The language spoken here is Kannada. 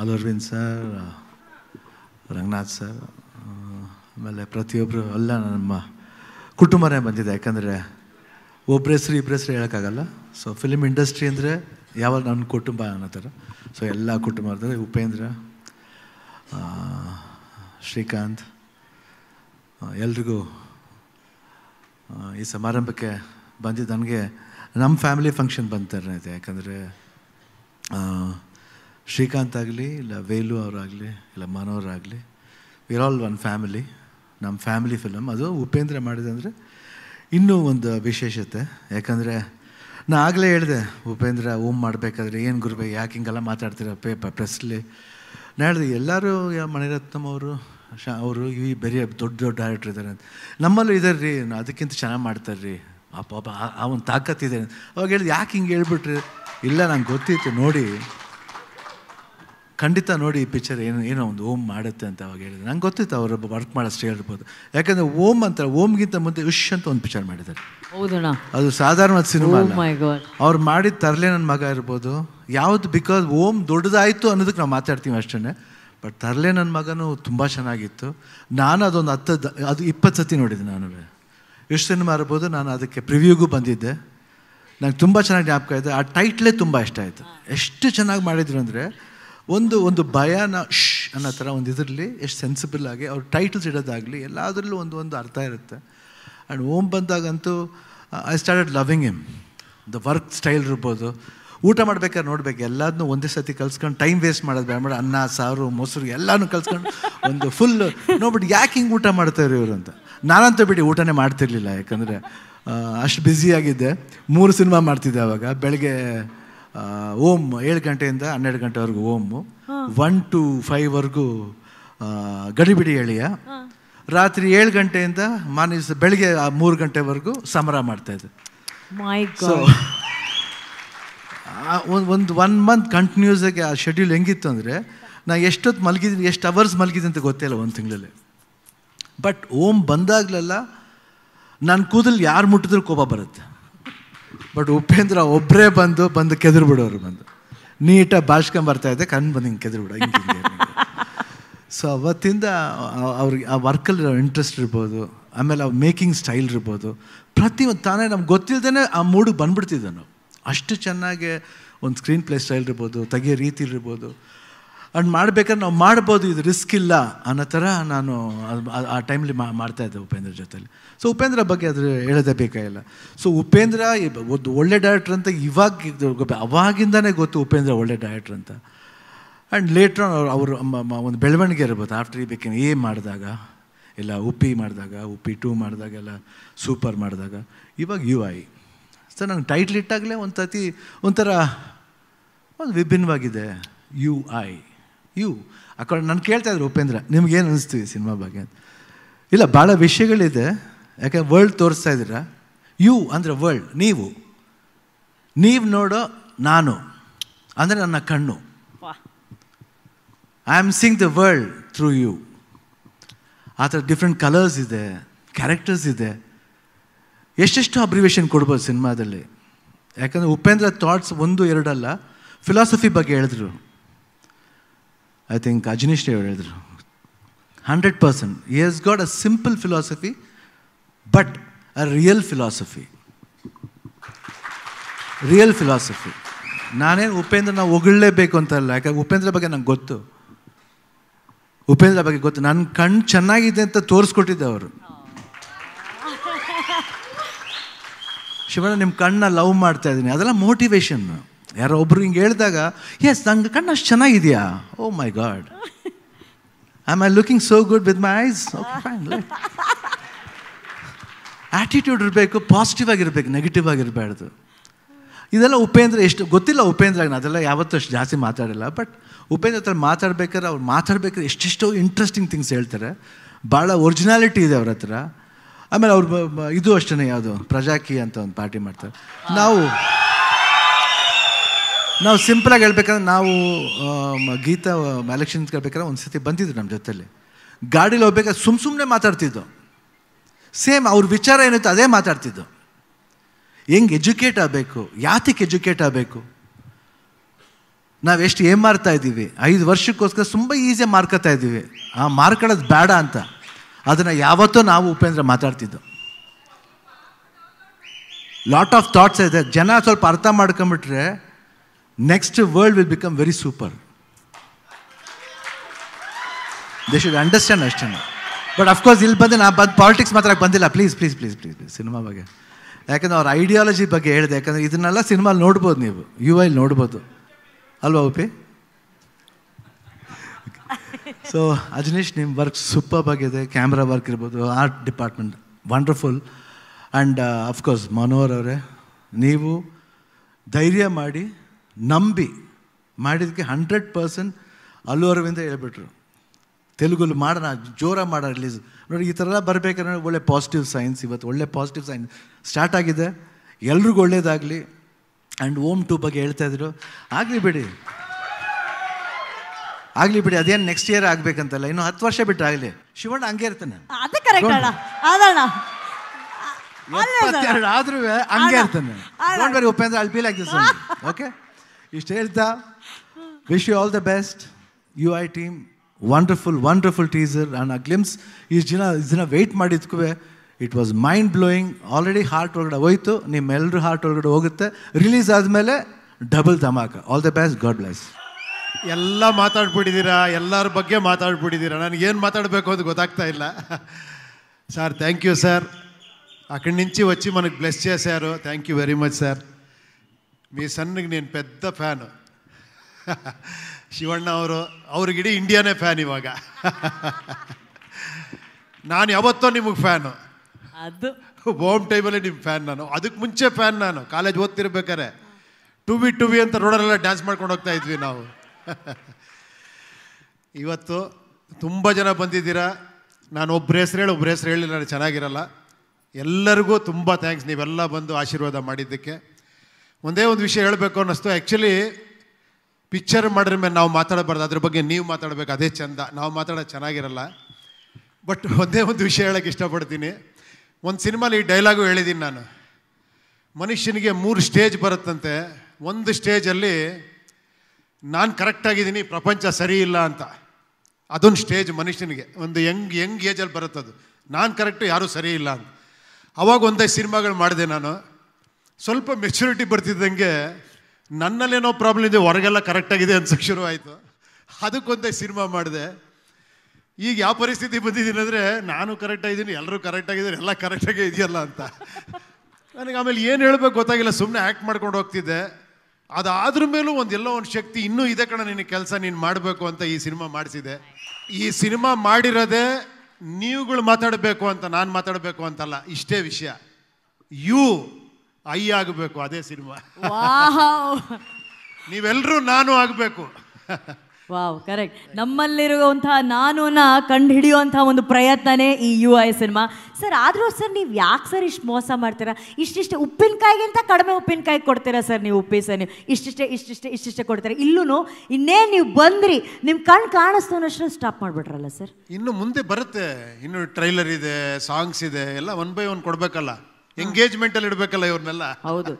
ಅಲೋರ್ವಿಂದ್ ಅರವಿಂದ್ ಸರ್ ರಂಗನಾಥ್ ಸರ್ ಆಮೇಲೆ ಪ್ರತಿಯೊಬ್ಬರು ಎಲ್ಲ ನಮ್ಮ ಕುಟುಂಬನೇ ಬಂದಿದೆ ಯಾಕಂದರೆ ಒಬ್ಬರ ಹೆಸರು ಇಬ್ಬರ ಹೆಸರು ಹೇಳೋಕ್ಕಾಗಲ್ಲ ಸೊ ಫಿಲ್ಮ್ ಇಂಡಸ್ಟ್ರಿ ಅಂದರೆ ಯಾವಾಗ ನನ್ನ ಕುಟುಂಬ ಅನ್ನೋ ಥರ ಸೊ ಎಲ್ಲ ಕುಟುಂಬದಲ್ಲಿ ಉಪೇಂದ್ರ ಶ್ರೀಕಾಂತ್ ಎಲ್ರಿಗೂ ಈ ಸಮಾರಂಭಕ್ಕೆ ಬಂದಿದ್ದು ನನಗೆ ನಮ್ಮ ಫ್ಯಾಮಿಲಿ ಫಂಕ್ಷನ್ ಬಂತಾರೈತೆ ಯಾಕಂದರೆ ಶ್ರೀಕಾಂತ್ ಆಗಲಿ ಇಲ್ಲ ವೇಲು ಅವರಾಗಲಿ ಇಲ್ಲ ಮನೋರಾಗಲಿ ವಿರ್ ಆಲ್ ಒನ್ ಫ್ಯಾಮಿಲಿ ನಮ್ಮ ಫ್ಯಾಮಿಲಿ ಫಿಲಮ್ ಅದು ಉಪೇಂದ್ರ ಮಾಡಿದೆ ಇನ್ನೂ ಒಂದು ವಿಶೇಷತೆ ಯಾಕಂದರೆ ನಾನು ಆಗಲೇ ಹೇಳಿದೆ ಉಪೇಂದ್ರ ಓಮ್ ಮಾಡಬೇಕಾದ್ರೆ ಏನು ಗುರುಬೇ ಯಾಕೆ ಹಿಂಗೆಲ್ಲ ಮಾತಾಡ್ತೀರ ಪೇಪರ್ ಪ್ರೆಸ್ಲಿ ನಾನು ಹೇಳಿದೆ ಎಲ್ಲರೂ ಮಣಿರತ್ನಂ ಅವರು ಶಾ ಅವರು ಈ ಬೇರೆ ದೊಡ್ಡ ದೊಡ್ಡ ಡೈರೆಕ್ಟ್ರ್ ಇದ್ದಾರೆ ಅಂತ ನಮ್ಮಲ್ಲೂ ಇದ್ದಾರೆ ರೀ ಅದಕ್ಕಿಂತ ಚೆನ್ನಾಗಿ ಮಾಡ್ತಾರೆ ರೀ ಆ ಪಾಪ ಆ ಒಂದು ತಾಕತ್ತಿದೆ ಅವಾಗ ಹೇಳಿದ್ ಯಾಕೆ ಹಿಂಗೆ ಹೇಳ್ಬಿಟ್ರಿ ಇಲ್ಲ ನಂಗೆ ಗೊತ್ತಿತ್ತು ನೋಡಿ ಖಂಡಿತ ನೋಡಿ ಈ ಪಿಕ್ಚರ್ ಏನು ಏನೋ ಒಂದು ಓಮ್ ಮಾಡುತ್ತೆ ಅಂತ ಅವಾಗ ಹೇಳಿದ್ರು ನಂಗೆ ಗೊತ್ತಿತ್ತು ಅವರು ವರ್ಕ್ ಮಾಡೋಷ್ಟು ಹೇಳ್ಬೋದು ಯಾಕಂದರೆ ಓಮ್ ಅಂತ ಓಮ್ಗಿಂತ ಮುಂದೆ ಯುಶ್ ಅಂತ ಒಂದು ಪಿಕ್ಚರ್ ಮಾಡಿದ್ದಾರೆ ಹೌದಣ್ಣ ಅದು ಸಾಧಾರಣ ಸಿನಿಮಾ oh ಅವ್ರು ಮಾಡಿದ ತರಲೆ ನನ್ನ ಮಗ ಇರ್ಬೋದು ಯಾವುದು ಬಿಕಾಸ್ ಓಮ್ ದೊಡ್ಡದಾಯಿತು ಅನ್ನೋದಕ್ಕೆ ನಾವು ಮಾತಾಡ್ತೀವಿ ಅಷ್ಟೇ ಬಟ್ ತರಲೆ ನನ್ನ ಮಗನೂ ತುಂಬ ಚೆನ್ನಾಗಿತ್ತು ನಾನು ಅದೊಂದು ಹತ್ತು ಅದು ಇಪ್ಪತ್ತು ಸತಿ ನೋಡಿದ್ದೆ ನಾನು ಯುಶ್ ಸಿನಿಮಾ ಇರ್ಬೋದು ನಾನು ಅದಕ್ಕೆ ಪ್ರಿವ್ಯೂಗೂ ಬಂದಿದ್ದೆ ನಂಗೆ ತುಂಬ ಚೆನ್ನಾಗಿ ಜ್ಞಾಪಕ ಇದೆ ಆ ಟೈಟ್ಲೇ ತುಂಬ ಇಷ್ಟ ಆಯಿತು ಎಷ್ಟು ಚೆನ್ನಾಗಿ ಮಾಡಿದ್ರು ಅಂದರೆ ಒಂದು ಒಂದು ಭಯನ ಶ್ ಅನ್ನೋ ಥರ ಒಂದು ಇದರಲ್ಲಿ ಎಷ್ಟು ಸೆನ್ಸಿಬಲ್ ಆಗಿ ಅವ್ರ ಟೈಟಲ್ಸ್ ಇಡೋದಾಗಲಿ ಎಲ್ಲದರಲ್ಲೂ ಒಂದು ಒಂದು ಅರ್ಥ ಇರುತ್ತೆ ಆ್ಯಂಡ್ ಓಮ್ ಬಂದಾಗಂತೂ I started loving him the work style ಇರ್ಬೋದು ಊಟ ಮಾಡ್ಬೇಕಾದ್ರೆ ನೋಡ್ಬೇಕು ಎಲ್ಲದನ್ನೂ ಒಂದೇ ಸತಿ ಕಲ್ಸ್ಕೊಂಡು ಟೈಮ್ ವೇಸ್ಟ್ ಮಾಡೋದು ಬೇಡ ಮಾಡಿ ಅನ್ನ ಸಾರು ಮೊಸರು ಎಲ್ಲನೂ ಕಲ್ಸ್ಕೊಂಡು ಒಂದು ಫುಲ್ ನೋಡ್ಬಿಟ್ಟು ಯಾಕೆ ಹಿಂಗೆ ಊಟ ಮಾಡ್ತಾರೆ ಇವರು ಅಂತ ನಾನಂತೂ ಬಿಡಿ ಊಟನೇ ಮಾಡ್ತಿರ್ಲಿಲ್ಲ ಯಾಕಂದರೆ ಅಷ್ಟು ಬ್ಯುಸಿಯಾಗಿದ್ದೆ ಮೂರು ಸಿನಿಮಾ ಮಾಡ್ತಿದ್ದೆ ಅವಾಗ ಬೆಳಗ್ಗೆ ಓಮ್ ಏಳು ಗಂಟೆಯಿಂದ ಹನ್ನೆರಡು ಗಂಟೆವರೆಗೂ ಓಮು ಒನ್ ಟು ಫೈವ್ವರೆಗೂ ಗಡಿಬಿಡಿ ಎಳೆಯ ರಾತ್ರಿ ಏಳು ಗಂಟೆಯಿಂದ ಮಾನಿಸ ಬೆಳಿಗ್ಗೆ ಮೂರು ಗಂಟೆವರೆಗೂ ಸಮರ ಮಾಡ್ತಾ ಇದ್ದೆ ಒಂದು ಒನ್ ಮಂತ್ ಕಂಟಿನ್ಯೂಸ್ ಆಗಿ ಆ ಶೆಡ್ಯೂಲ್ ಹೆಂಗಿತ್ತು ಅಂದರೆ ನಾ ಎಷ್ಟೊತ್ತು ಮಲಗಿದ್ದೀನಿ ಎಷ್ಟು ಅವರ್ಸ್ ಮಲಗಿದ್ದೀನಿ ಅಂತ ಗೊತ್ತಿಲ್ಲ ಒಂದು ತಿಂಗಳಲ್ಲಿ ಬಟ್ ಓಮ್ ಬಂದಾಗಲೆಲ್ಲ ನನ್ನ ಕೂದಲು ಯಾರು ಮುಟ್ಟಿದ್ರೂ ಕೋಪ ಬರುತ್ತೆ ಬಟ್ ಉಪೇಂದ್ರ ಒಬ್ಬರೇ ಬಂದು ಬಂದು ಕೆದರು ಬಿಡೋರು ಬಂದು ನೀಟಾಗಿ ಬರ್ತಾ ಇದ್ದೆ ಕಣ್ಣು ಬಂದು ಹಿಂಗೆ ಕೆದರು ಬಿಡೋ ಹಿಂಗೆ ಸೊ ಅವತ್ತಿಂದ ಅವ್ರಿಗೆ ಆ ವರ್ಕಲ್ಲಿ ಇಂಟ್ರೆಸ್ಟ್ ಇರ್ಬೋದು ಆಮೇಲೆ ಅವ್ರ ಮೇಕಿಂಗ್ ಸ್ಟೈಲ್ ಇರ್ಬೋದು ಒಂದು ತಾನೇ ನಮ್ಗೆ ಗೊತ್ತಿಲ್ಲದೇ ಆ ಮೂಡಿಗೆ ಬಂದುಬಿಡ್ತಿದ್ದೆ ನಾವು ಅಷ್ಟು ಚೆನ್ನಾಗಿ ಒಂದು ಸ್ಕ್ರೀನ್ ಪ್ಲೇ ಸ್ಟೈಲ್ ಇರ್ಬೋದು ರೀತಿ ರೀತಿಲಿರ್ಬೋದು ಅದು ಮಾಡ್ಬೇಕಾದ್ರೆ ನಾವು ಮಾಡ್ಬೋದು ಇದು ರಿಸ್ಕ್ ಇಲ್ಲ ಅನ್ನೋ ಥರ ನಾನು ಆ ಮಾಡ್ತಾ ಇದ್ದೆ ಉಪೇಂದ್ರ ಜೊತೆಲಿ ಸೊ ಉಪೇಂದ್ರ ಬಗ್ಗೆ ಅದು ಹೇಳೋದೇ ಬೇಕಾಗಿಲ್ಲ ಸೊ ಉಪೇಂದ್ರ ಒಂದು ಒಳ್ಳೆ ಡೈರೆಕ್ಟ್ರ್ ಅಂತ ಇವಾಗ ಅವಾಗಿಂದನೇ ಗೊತ್ತು ಉಪೇಂದ್ರ ಒಳ್ಳೆ ಡೈರೆಕ್ಟ್ರ್ ಅಂತ ಆ್ಯಂಡ್ ಲೇಟ್ರ್ ಅವ್ರು ಅವರು ಒಂದು ಬೆಳವಣಿಗೆ ಇರ್ಬೋದು ಆಫ್ಟರ್ ಈ ಬೇಕಿನ ಏ ಮಾಡಿದಾಗ ಇಲ್ಲ ಉಪ್ಪಿ ಮಾಡಿದಾಗ ಉಪ್ಪಿ ಟೂ ಎಲ್ಲ ಸೂಪರ್ ಮಾಡಿದಾಗ ಇವಾಗ ಯು ಐ ಸೊ ನಂಗೆ ಟೈಟ್ಲ್ ಇಟ್ಟಾಗಲೇ ಒಂದು ಸತಿ ಒಂಥರ ಒಂದು ವಿಭಿನ್ನವಾಗಿದೆ ಯು ಐ ಯು ಅಕೌಂಟ್ ನಾನು ಕೇಳ್ತಾ ಇದ್ರು ಉಪೇಂದ್ರ ನಿಮ್ಗೇನು ಅನಿಸ್ತು ಈ ಸಿನಿಮಾ ಬಗ್ಗೆ ಇಲ್ಲ ಭಾಳ ವಿಷಯಗಳಿದೆ ಯಾಕೆ ವರ್ಲ್ಡ್ ತೋರಿಸ್ತಾ ಇದ್ದೀರ ಯು ಅಂದರೆ ವರ್ಲ್ಡ್ ನೀವು ನೀವು ನೋಡೋ ನಾನು ಅಂದರೆ ನನ್ನ ಕಣ್ಣು I am seeing the world through you ಆ ಥರ ಡಿಫ್ರೆಂಟ್ ಕಲರ್ಸ್ ಇದೆ ಕ್ಯಾರೆಕ್ಟರ್ಸ್ ಇದೆ ಎಷ್ಟೆಷ್ಟು ಅಬ್ರಿವೇಷನ್ ಕೊಡ್ಬೋದು ಸಿನಿಮಾದಲ್ಲಿ ಯಾಕಂದರೆ ಉಪೇಂದ್ರ ಥಾಟ್ಸ್ ಒಂದು ಎರಡಲ್ಲ ಫಿಲಾಸಫಿ ಬಗ್ಗೆ ಹೇಳಿದ್ರು ಐ ಥಿಂಕ್ ಅಜನೀಶ್ ಹೇಳಿದ್ರು hundred percent he's got a simple philosophy but a real philosophy real philosophy ನಾನೇನು ಉಪೇಂದ್ರ ನಾವು ಹೊಗಳಲೇಬೇಕು ಅಂತಲ್ಲ ಯಾಕಂದ್ರೆ ಉಪೇಂದ್ರ ಬಗ್ಗೆ ನಂಗೆ ಗೊತ್ತು ಉಪೇಂದ್ರ ಬಗ್ಗೆ ಗೊತ್ತು ನನ್ನ ಕಣ್ಣು ಚೆನ್ನಾಗಿದೆ ಅಂತ ತೋರಿಸ್ಕೊಟ್ಟಿದ್ದೆ ಅವರು ಶಿವಣ್ಣ ನಿಮ್ಮ ಕಣ್ಣನ್ನ ಲವ್ ಮಾಡ್ತಾ ಇದ್ದೀನಿ ಅದೆಲ್ಲ ಮೋಟಿವೇಶನ್ನು ಯಾರೋ ಒಬ್ರು ಹಿಂಗೆ ಹೇಳಿದಾಗ ಎಸ್ ನಂಗೆ ಕಣ್ಣು ಅಷ್ಟು ಚೆನ್ನಾಗಿದೆಯಾ oh my god I I looking so good with my eyes attitude ಇರಬೇಕು ಪಾಸಿಟಿವ್ ಆಗಿರ್ಬೇಕು ನೆಗೆಟಿವ್ ಆಗಿರಬಾರ್ದು ಇದೆಲ್ಲ ಉಪೇಂದ್ರ ಎಷ್ಟು ಗೊತ್ತಿಲ್ಲ ನಾ ಅದೆಲ್ಲ ಯಾವತ್ತೂ ಅಷ್ಟು ಜಾಸ್ತಿ ಮಾತಾಡಲ್ಲ ಬಟ್ ಉಪೇಂದ್ರ ಹತ್ರ ಮಾತಾಡ್ಬೇಕಾದ್ರೆ ಅವ್ರು ಮಾತಾಡ್ಬೇಕಾದ್ರೆ ಎಷ್ಟೆಷ್ಟೋ ಇಂಟ್ರೆಸ್ಟಿಂಗ್ ಥಿಂಗ್ಸ್ ಹೇಳ್ತಾರೆ ಭಾಳ ಒರಿಜಿನಾಲಿಟಿ ಇದೆ ಅವ್ರ ಹತ್ರ ಆಮೇಲೆ ಅವ್ರು ಇದು ಅಷ್ಟೇ ಯಾವುದು ಪ್ರಜಾಕಿ ಅಂತ ಒಂದು ಪಾರ್ಟಿ ಮಾಡ್ತಾರೆ ನಾವು ನಾವು ಸಿಂಪಲಾಗಿ ಹೇಳ್ಬೇಕಂದ್ರೆ ನಾವು ಗೀತಾ ಎಲೆಕ್ಷನ್ಸ್ ಕೇಳ್ಬೇಕಾದ್ರೆ ಒಂದು ಸತಿ ಬಂದಿದ್ರು ನಮ್ಮ ಜೊತೆಲಿ ಗಾಡೀಲಿ ಹೋಗ್ಬೇಕಾದ್ರೆ ಸುಮ್ಮ ಸುಮ್ಮನೆ ಮಾತಾಡ್ತಿದ್ದು ಸೇಮ್ ಅವ್ರ ವಿಚಾರ ಏನಿತ್ತು ಅದೇ ಮಾತಾಡ್ತಿದ್ದು ಹೆಂಗೆ ಎಜುಕೇಟ್ ಆಗಬೇಕು ಯಾತಕ್ಕೆ ಎಜುಕೇಟ್ ಆಗಬೇಕು ನಾವು ಎಷ್ಟು ಏನು ಮಾರ್ತಾ ಇದ್ದೀವಿ ಐದು ವರ್ಷಕ್ಕೋಸ್ಕರ ತುಂಬ ಈಸಿ ಮಾರ್ಕೋತಾ ಇದ್ದೀವಿ ಆ ಮಾರ್ಕೊಳ್ಳೋದು ಬೇಡ ಅಂತ ಅದನ್ನು ಯಾವತ್ತೂ ನಾವು ಉಪೇಂದ್ರ ಮಾತಾಡ್ತಿದ್ದು ಲಾಟ್ ಆಫ್ ಥಾಟ್ಸ್ ಇದೆ ಜನ ಸ್ವಲ್ಪ ಅರ್ಥ ಮಾಡ್ಕೊಂಬಿಟ್ರೆ next world will become very super they should understand ಅಷ್ಟೇ ಬಟ್ ಅಫ್ಕೋರ್ಸ್ ಇಲ್ಲಿ ಬಂದು ನಾ ಬಂದು ಪಾಲಿಟಿಕ್ಸ್ ಮಾತ್ರ ಬಂದಿಲ್ಲ please please please please cinema ಬಗ್ಗೆ ಯಾಕಂದರೆ ಅವ್ರ ಐಡಿಯಾಲಜಿ ಬಗ್ಗೆ ಹೇಳಿದೆ ಯಾಕಂದರೆ ಇದನ್ನೆಲ್ಲ ಸಿನಿಮಾಲಿ ನೋಡ್ಬೋದು ನೀವು ಯು ಐ ನೋಡ್ಬೋದು ಅಲ್ವಾ ಉಪಿ ಸೊ ಅಜನೀಶ್ ನಿಮ್ಮ ವರ್ಕ್ ಸೂಪರ್ ಆಗಿದೆ ಕ್ಯಾಮ್ರಾ ವರ್ಕ್ ಇರ್ಬೋದು art department wonderful and of course Manohar ಅವರೇ ನೀವು ಧೈರ್ಯ ಮಾಡಿ ನಂಬಿ ಮಾಡಿದ್ದಕ್ಕೆ ಹಂಡ್ರೆಡ್ ಪರ್ಸೆಂಟ್ ಅಲ್ಲು ಹೇಳ್ಬಿಟ್ರು ತೆಲುಗಲ್ಲಿ ಮಾಡೋಣ ಜೋರ ಮಾಡೋಣ ರಿಲೀಸ್ ನೋಡಿ ಈ ಥರ ಎಲ್ಲ ಬರಬೇಕಂದ್ರೆ ಒಳ್ಳೆ ಪಾಸಿಟಿವ್ ಸೈನ್ಸ್ ಇವತ್ತು ಒಳ್ಳೆ ಪಾಸಿಟಿವ್ ಸೈನ್ಸ್ ಸ್ಟಾರ್ಟ್ ಆಗಿದೆ ಎಲ್ರಿಗೂ ಒಳ್ಳೇದಾಗಲಿ ಆ್ಯಂಡ್ ಓಮ್ ಟೂ ಬಗ್ಗೆ ಹೇಳ್ತಾ ಇದ್ರು ಆಗಲಿ ಬಿಡಿ ಆಗ್ಲಿ ಬಿಡಿ ಅದೇನು ನೆಕ್ಸ್ಟ್ ಇಯರ್ ಆಗ್ಬೇಕಂತಲ್ಲ ಇನ್ನು ಹತ್ತು ವರ್ಷ ಬಿಟ್ಟು ಆಗಲಿ ಶಿವಣ್ಣ ಹಂಗೆ ಇರ್ತಾನೆ ಆದ್ರೂ ಹಂಗೆ ಇರ್ತಾನೆ ಉಪೇಂದ್ರ ಅಲ್ಪೀಲ್ ಆಗಿದೆ ಓಕೆ ಇಷ್ಟು ಹೇಳ್ತಾ wish you all the best U I team wonderful wonderful teaser and a glimpse ಇಷ್ಟು ದಿನ ಇಷ್ಟು ದಿನ ವೆಯ್ಟ್ ಮಾಡಿದ್ಕೂ it was mind blowing already heart ಒಳಗಡೆ ಹೋಯ್ತು ನಿಮ್ಮೆಲ್ಲರೂ ಹಾರ್ಟ್ ಒಳಗಡೆ ಹೋಗುತ್ತೆ ರಿಲೀಸ್ ಆದಮೇಲೆ ಡಬಲ್ ಧಮಾಕ all the best God bless ಎಲ್ಲ ಮಾತಾಡ್ಬಿಟ್ಟಿದ್ದೀರಾ ಎಲ್ಲರ ಬಗ್ಗೆ ಮಾತಾಡ್ಬಿಟ್ಟಿದ್ದೀರಾ ನನಗೇನು ಮಾತಾಡಬೇಕು ಅಂತ ಗೊತ್ತಾಗ್ತಾ ಇಲ್ಲ ಸರ್ ಥ್ಯಾಂಕ್ ಯು ಸರ್ అక్కడి ವಚ್ಚಿ ಮನಗೆ ಬ್ಲೆಸ್ ಚೇ sir you very very sir ಮೀ ಸನ್ನಿಗೆ ನೀನು ಪೆದ್ದ ಫ್ಯಾನು ಶಿವಣ್ಣ ಅವರು ಅವ್ರಿಗಿಡೀ ಇಂಡಿಯಾನೇ ಫ್ಯಾನ್ ಇವಾಗ ನಾನು ಯಾವತ್ತೋ ನಿಮಗೆ ಫ್ಯಾನು ಅದು ಹೋಮ್ ಟೈಮಲ್ಲಿ ನಿಮ್ಮ ಫ್ಯಾನ್ ನಾನು ಅದಕ್ಕೆ ಮುಂಚೆ ಫ್ಯಾನ್ ನಾನು ಕಾಲೇಜ್ ಓದ್ತಿರ್ಬೇಕಾರೆ ಟು ಬಿ ಟು ವಿ ಅಂತ ರೋಡಲ್ಲೆಲ್ಲ ಡ್ಯಾನ್ಸ್ ಮಾಡ್ಕೊಂಡು ಹೋಗ್ತಾ ಇದ್ವಿ ನಾವು ಇವತ್ತು ತುಂಬ ಜನ ಬಂದಿದ್ದೀರಾ ನಾನು ಒಬ್ಬರ ಹೆಸರು ಹೇಳಿ ಒಬ್ಬರ ಹೆಸರು ಹೇಳಿ ನಾನು ಚೆನ್ನಾಗಿರಲ್ಲ ಎಲ್ಲರಿಗೂ ತುಂಬ ಥ್ಯಾಂಕ್ಸ್ ನೀವೆಲ್ಲ ಬಂದು ಆಶೀರ್ವಾದ ಮಾಡಿದ್ದಕ್ಕೆ ಒಂದೇ ಒಂದು ವಿಷಯ ಹೇಳಬೇಕು ಅನ್ನಿಸ್ತು ಆ್ಯಕ್ಚುಲಿ ಪಿಕ್ಚರ್ ಮಾಡಿದ್ರ ಮೇಲೆ ನಾವು ಮಾತಾಡಬಾರ್ದು ಅದ್ರ ಬಗ್ಗೆ ನೀವು ಮಾತಾಡಬೇಕು ಅದೇ ಚೆಂದ ನಾವು ಮಾತಾಡೋದು ಚೆನ್ನಾಗಿರಲ್ಲ ಬಟ್ ಒಂದೇ ಒಂದು ವಿಷಯ ಹೇಳೋಕ್ಕೆ ಇಷ್ಟಪಡ್ತೀನಿ ಒಂದು ಸಿನಿಮಾಲಿ ಈ ಡೈಲಾಗು ಹೇಳಿದ್ದೀನಿ ನಾನು ಮನುಷ್ಯನಿಗೆ ಮೂರು ಸ್ಟೇಜ್ ಬರುತ್ತಂತೆ ಒಂದು ಸ್ಟೇಜಲ್ಲಿ ನಾನು ಕರೆಕ್ಟಾಗಿದ್ದೀನಿ ಪ್ರಪಂಚ ಸರಿ ಇಲ್ಲ ಅಂತ ಅದೊಂದು ಸ್ಟೇಜ್ ಮನುಷ್ಯನಿಗೆ ಒಂದು ಯಂಗ್ ಯಂಗ್ ಏಜಲ್ಲಿ ಬರುತ್ತದು ನಾನು ಕರೆಕ್ಟು ಯಾರೂ ಸರಿ ಇಲ್ಲ ಅಂತ ಅವಾಗ ಒಂದೇ ಸಿನಿಮಾಗಳು ಮಾಡಿದೆ ನಾನು ಸ್ವಲ್ಪ ಮೆಚುರಿಟಿ ಬರ್ತಿದ್ದಂಗೆ ನನ್ನಲ್ಲೇನೋ ಪ್ರಾಬ್ಲಮ್ ಇದೆ ಹೊರಗೆಲ್ಲ ಕರೆಕ್ಟಾಗಿದೆ ಅನ್ಸಕ್ಕೆ ಶುರು ಆಯಿತು ಅದಕ್ಕೊಂದೇ ಸಿನಿಮಾ ಮಾಡಿದೆ ಈಗ ಯಾವ ಪರಿಸ್ಥಿತಿ ಬಂದಿದ್ದೀನಿ ಅಂದರೆ ನಾನು ಕರೆಕ್ಟಾಗಿದ್ದೀನಿ ಎಲ್ಲರೂ ಕರೆಕ್ಟಾಗಿದ್ದೀನಿ ಎಲ್ಲ ಕರೆಕ್ಟಾಗೇ ಇದೆಯಲ್ಲ ಅಂತ ನನಗೆ ಆಮೇಲೆ ಏನು ಹೇಳಬೇಕು ಗೊತ್ತಾಗಿಲ್ಲ ಸುಮ್ಮನೆ ಆ್ಯಕ್ಟ್ ಮಾಡ್ಕೊಂಡು ಹೋಗ್ತಿದ್ದೆ ಅದಾದ್ರ ಮೇಲೂ ಒಂದು ಎಲ್ಲೋ ಒಂದು ಶಕ್ತಿ ಇನ್ನೂ ಇದೆ ಕಣ ನಿನ್ನ ಕೆಲಸ ನೀನು ಮಾಡಬೇಕು ಅಂತ ಈ ಸಿನಿಮಾ ಮಾಡಿಸಿದೆ ಈ ಸಿನಿಮಾ ಮಾಡಿರೋದೆ ನೀವುಗಳು ಮಾತಾಡಬೇಕು ಅಂತ ನಾನು ಮಾತಾಡಬೇಕು ಅಂತಲ್ಲ ಇಷ್ಟೇ ವಿಷಯ ಯು ಐ ಆಗಬೇಕು ಅದೇ ಸಿನಿಮಾ ನೀವೆಲ್ಲರೂ ನಾನು ಆಗಬೇಕು ವಾವ್ ಕರೆಕ್ಟ್ ನಮ್ಮಲ್ಲಿರುವಂತಹ ನಾನುನ ಕಂಡು ಹಿಡಿಯುವಂತಹ ಒಂದು ಪ್ರಯತ್ನನೇ ಈ ಯು ಐ ಸಿನಿಮಾ ಸರ್ ಆದರೂ ಸರ್ ನೀವು ಯಾಕೆ ಸರ್ ಇಷ್ಟು ಮೋಸ ಮಾಡ್ತೀರಾ ಇಷ್ಟಿಷ್ಟು ಉಪ್ಪಿನಕಾಯಿಗಿಂತ ಕಡಿಮೆ ಉಪ್ಪಿನಕಾಯಿ ಕೊಡ್ತೀರಾ ಸರ್ ನೀವು ಉಪ್ಪಿ ಸರ್ ನೀವು ಇಷ್ಟಿಷ್ಟೇ ಇಷ್ಟಿಷ್ಟೇ ಇಷ್ಟಿಷ್ಟೇ ಕೊಡ್ತೀರಾ ಇಲ್ಲೂ ಇನ್ನೇ ನೀವು ಬಂದ್ರಿ ನಿಮ್ಮ ಕಣ್ಣು ಕಾಣಿಸ್ತು ಸ್ಟಾಪ್ ಮಾಡ್ಬಿಟ್ರಲ್ಲ ಸರ್ ಇನ್ನು ಮುಂದೆ ಬರುತ್ತೆ ಇನ್ನು ಟ್ರೈಲರ್ ಇದೆ ಸಾಂಗ್ಸ್ ಇದೆ ಎಲ್ಲ ಒನ್ ಬೈ ಒನ್ ಕೊಡಬೇಕಲ್ಲ ಎಂಗೇಜ್ಮೆಂಟ್ ಅಲ್ಲಿ ಇಡಬೇಕಲ್ಲ ಇವ್ರನ್ನೆಲ್ಲ ಹೌದು